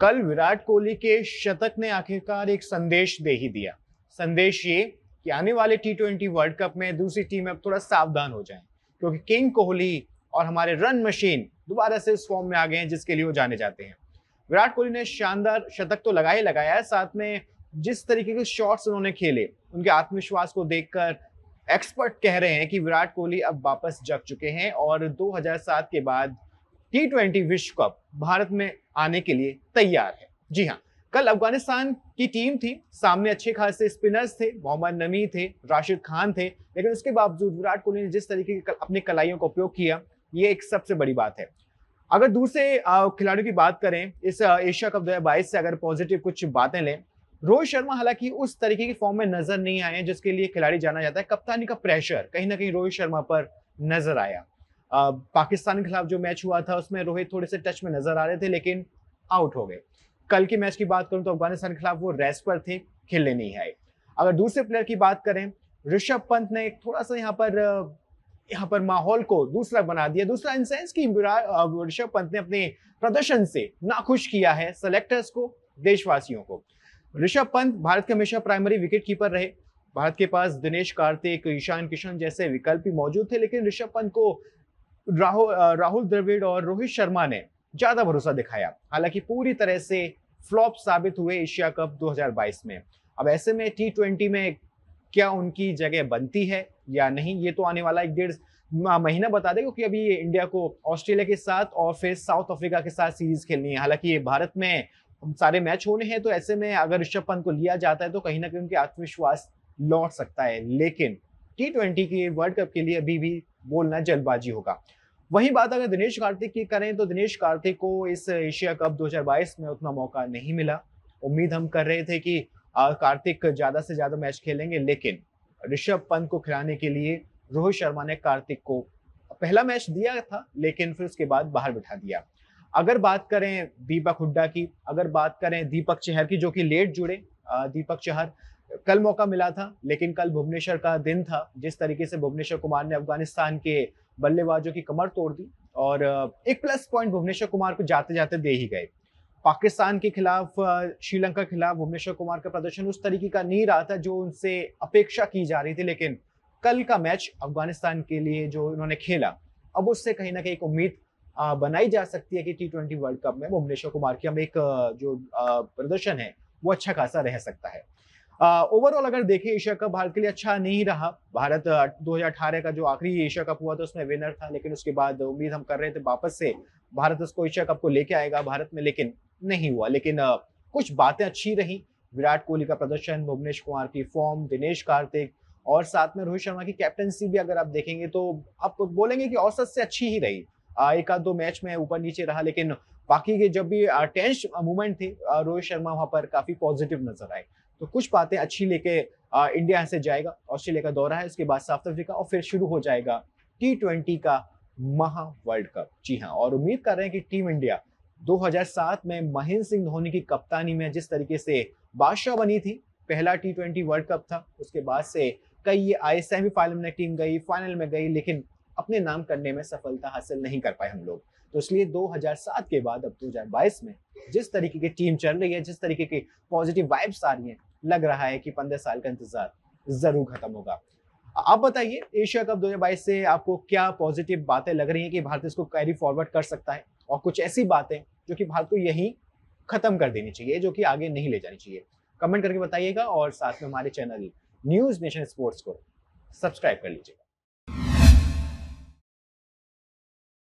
कल विराट कोहली के शतक ने आखिरकार एक संदेश दे ही दिया संदेश ये कि आने वाले टी ट्वेंटी वर्ल्ड कप में दूसरी टीम अब थोड़ा सावधान हो जाए क्योंकि किंग कोहली और हमारे रन मशीन दोबारा से उस फॉर्म में आ गए हैं जिसके लिए वो जाने जाते हैं विराट कोहली ने शानदार शतक तो लगा ही लगाया है साथ में जिस तरीके के शॉट्स उन्होंने खेले उनके आत्मविश्वास को देखकर एक्सपर्ट कह रहे हैं कि विराट कोहली अब वापस जग चुके हैं और 2007 के बाद टी ट्वेंटी विश्व कप भारत में आने के लिए तैयार है जी हाँ कल अफगानिस्तान की टीम थी सामने अच्छे खासे स्पिनर्स थे मोहम्मद नमी थे राशिद खान थे लेकिन उसके बावजूद विराट कोहली ने जिस तरीके कल, अपनी कलाइयों का उपयोग किया ये एक सबसे बड़ी बात है अगर दूसरे खिलाड़ियों की बात करें इस एशिया कप दो से अगर पॉजिटिव कुछ बातें लें रोहित शर्मा हालांकि उस तरीके की फॉर्म में नजर नहीं आए जिसके लिए खिलाड़ी जाना जाता है कप्तानी का प्रेशर कहीं ना कहीं रोहित शर्मा पर नजर आया पाकिस्तान के खिलाफ जो मैच हुआ था उसमें रोहित थोड़े से टच में नजर आ रहे थे लेकिन आउट हो गए कल के मैच की बात करूं तो अफगानिस्तान के खिलाफ वो रेस्ट पर थे खेलने नहीं आए अगर दूसरे प्लेयर की बात करें ऋषभ पंत ने थोड़ा सा यहाँ पर यहाँ पर माहौल को दूसरा बना दिया दूसरा इंसेंस की ऋषभ पंत ने अपने प्रदर्शन से नाखुश किया है सेलेक्टर्स को देशवासियों को ऋषभ पंत भारत के हमेशा प्राइमरी विकेट कीपर रहे भारत के पास दिनेश कार्तिक ईशान किशन जैसे विकल्प भी मौजूद थे लेकिन ऋषभ पंत को राहुल राहुल द्रविड़ और रोहित शर्मा ने ज्यादा भरोसा दिखाया हालांकि पूरी तरह से फ्लॉप साबित हुए एशिया कप 2022 में अब ऐसे में टी ट्वेंटी में क्या उनकी जगह बनती है या नहीं ये तो आने वाला एक डेढ़ महीना बता दे क्योंकि अभी इंडिया को ऑस्ट्रेलिया के साथ और फिर साउथ अफ्रीका के साथ सीरीज खेलनी है हालांकि भारत में सारे मैच होने हैं तो ऐसे में अगर ऋषभ पंत को लिया जाता है तो कहीं ना कहीं उनके आत्मविश्वास लौट सकता है लेकिन टी ट्वेंटी के वर्ल्ड कप के लिए अभी भी बोलना जल्दबाजी होगा वही बात अगर दिनेश कार्तिक की करें तो दिनेश कार्तिक को इस एशिया कप 2022 में उतना मौका नहीं मिला उम्मीद हम कर रहे थे कि कार्तिक ज़्यादा से ज़्यादा मैच खेलेंगे लेकिन ऋषभ पंत को खिलाने के लिए रोहित शर्मा ने कार्तिक को पहला मैच दिया था लेकिन फिर उसके बाद बाहर बिठा दिया अगर बात करें दीपक हुड्डा की अगर बात करें दीपक चहर की जो कि लेट जुड़े दीपक चहर कल मौका मिला था लेकिन कल भुवनेश्वर का दिन था जिस तरीके से भुवनेश्वर कुमार ने अफगानिस्तान के बल्लेबाजों की कमर तोड़ दी और एक प्लस पॉइंट भुवनेश्वर कुमार को जाते जाते दे ही गए पाकिस्तान के खिलाफ श्रीलंका के खिलाफ भुवनेश्वर कुमार का प्रदर्शन उस तरीके का नहीं रहा था जो उनसे अपेक्षा की जा रही थी लेकिन कल का मैच अफगानिस्तान के लिए जो उन्होंने खेला अब उससे कहीं ना कहीं एक उम्मीद बनाई जा सकती है कि टी ट्वेंटी वर्ल्ड कप में भुवनेश्वर कुमार की हम एक जो प्रदर्शन है वो अच्छा खासा रह सकता है ओवरऑल अगर देखें एशिया कप भारत के लिए अच्छा नहीं रहा भारत 2018 का जो आखिरी एशिया कप हुआ था उसमें विनर था लेकिन उसके बाद उम्मीद हम कर रहे थे वापस से भारत उसको एशिया कप को लेके आएगा भारत में लेकिन नहीं हुआ लेकिन कुछ बातें अच्छी रही विराट कोहली का प्रदर्शन भुवनेश कुमार की फॉर्म दिनेश कार्तिक और साथ में रोहित शर्मा की कैप्टनसी भी अगर आप देखेंगे तो आप बोलेंगे कि औसत से अच्छी ही रही एक आध दो मैच में ऊपर नीचे रहा लेकिन बाकी के जब भी टेंस मूवमेंट थे रोहित शर्मा वहां पर काफी पॉजिटिव नजर आए तो कुछ बातें अच्छी लेके इंडिया यहाँ से जाएगा ऑस्ट्रेलिया का दौरा है उसके बाद साउथ अफ्रीका और फिर शुरू हो जाएगा टी ट्वेंटी का महा वर्ल्ड कप जी हाँ और उम्मीद कर रहे हैं कि टीम इंडिया 2007 में महेंद्र सिंह धोनी की कप्तानी में जिस तरीके से बादशाह बनी थी पहला टी ट्वेंटी वर्ल्ड कप था उसके बाद से कई ये आए सेमीफाइनल में टीम गई फाइनल में गई लेकिन अपने नाम करने में सफलता हासिल नहीं कर पाए हम लोग तो इसलिए 2007 के बाद अब 2022 में जिस तरीके की टीम चल रही है जिस तरीके की पॉजिटिव वाइब्स आ रही हैं लग रहा है कि पंद्रह साल का इंतजार जरूर खत्म होगा आप बताइए एशिया कप दो से आपको क्या पॉजिटिव बातें लग रही हैं कि भारत इसको कैरी फॉरवर्ड कर सकता है और कुछ ऐसी बातें जो कि भारत को यही खत्म कर देनी चाहिए जो कि आगे नहीं ले जानी चाहिए कमेंट करके बताइएगा और साथ में हमारे चैनल न्यूज़ नेशन स्पोर्ट्स को सब्सक्राइब कर लीजिएगा